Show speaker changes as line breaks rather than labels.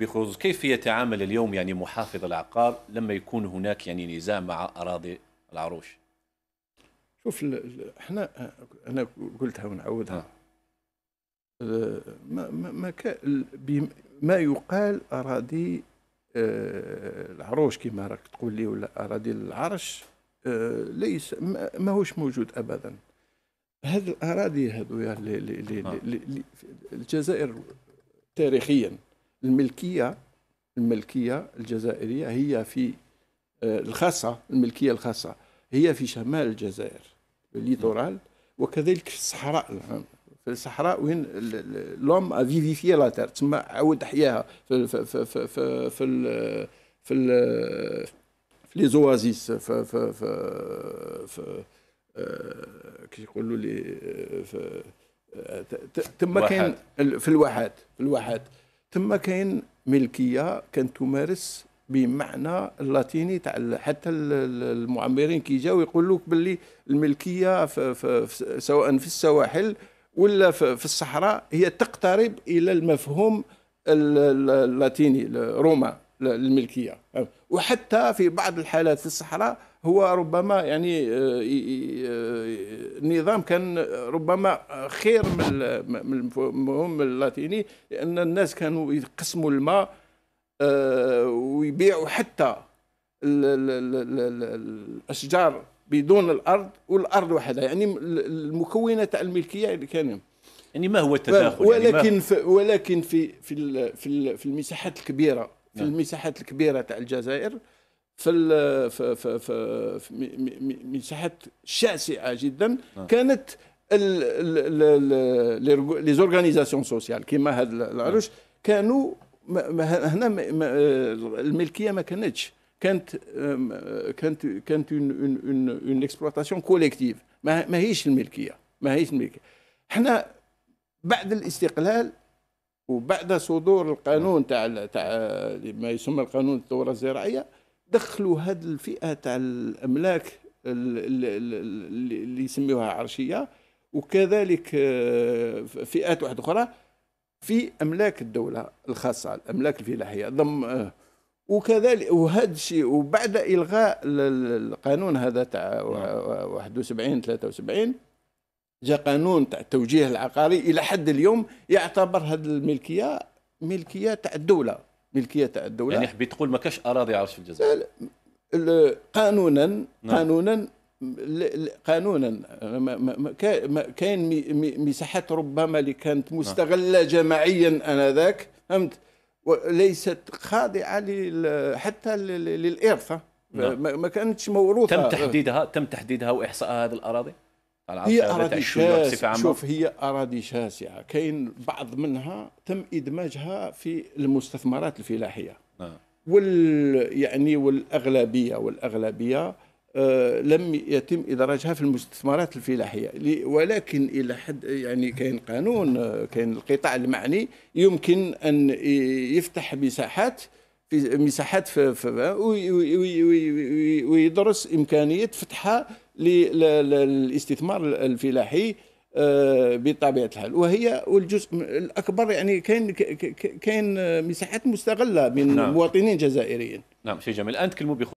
بخصوص كيف يتعامل اليوم يعني محافظ العقار لما يكون هناك يعني نزاع مع اراضي العروش شوف احنا انا قلتها ونعودها آه. آه، ما ما ما, ما يقال اراضي آه، العروش كما راك تقول لي ولا اراضي العرش ليس ماهوش موجود ابدا هذه الاراضي يعني الجزائر تاريخيا الملكيه الملكيه الجزائريه هي في آه، الخاصه الملكيه الخاصه هي في شمال الجزائر الليتورال وكذلك في الصحراء في الصحراء وين لوم افيفيفي لا تير تسمى عاود حياها في في في في في في, في, في لي زوازيس في في في, في آه، كي يقولوا لي آه، تما كاين في الواحات في الواحات تما كاين ملكيه كانت تمارس بمعنى اللاتيني تاع حتى المعمرين كي جاوا يقول لك باللي الملكيه في في سواء في السواحل ولا في الصحراء هي تقترب الى المفهوم اللاتيني روما الملكيه وحتى في بعض الحالات في الصحراء هو ربما يعني آه، آه، النظام كان ربما خير من المفهوم اللاتيني لان الناس كانوا يقسموا الماء آه، ويبيعوا حتى الاشجار بدون الارض والارض وحدها يعني المكونه تاع الملكيه اللي كانوا يعني ما هو التداخل ولكن يعني ما... ولكن في في, في المساحات الكبيره في نعم. المساحات الكبيره تاع الجزائر في, في, في, في مساحات شاسعه جدا نعم. كانت لي زورغانيزاسيون سوسيال كيما هذا العروش نعم. كانوا هنا الملكيه ما كانتش كانت كانت كانت اون اكسبلواتاسيون كوليكتيف ما هيش الملكيه ما هيش الملكيه احنا بعد الاستقلال وبعد صدور القانون تاع تاع ما يسمى القانون الثوره الزراعيه دخلوا هذه الفئه تاع الاملاك اللي يسميوها عرشيه وكذلك آه، فئات واحده اخرى في املاك الدوله الخاصه الاملاك الفلاحيه ضم آه. وكذلك وهذا الشيء وبعد الغاء القانون هذا تاع 71 نعم. 73 جاء قانون تاع التوجيه العقاري الى حد اليوم يعتبر هذه الملكيه ملكيه تاع الدوله ملكيه تاع الدوله يعني حبيت تقول ما كاش اراضي عرش في الجزائر قانونا قانونا قانونا كاين مساحات ربما اللي كانت نعم. مستغله جماعيا انذاك فهمت وليست خاضعه حتى للارث نعم. ما كانتش موروثه تم تحديدها تم تحديدها واحصاء هذه الاراضي هي أراضي شوف هي أراضي شاسعة كاين بعض منها تم إدماجها في المستثمرات الفلاحية نعم. وال يعني والأغلبية والأغلبية آه لم يتم إدراجها في المستثمرات الفلاحية ولكن إلى حد يعني كاين قانون كاين القطاع المعني يمكن أن يفتح مساحات في مساحات في ويدرس إمكانية فتحها للاستثمار الفلاحي آه، بطبيعه الحال وهي والجزء الاكبر يعني كاين كاين مساحات مستغله من نعم. مواطنين جزائريين نعم شيء جميل انت كلمه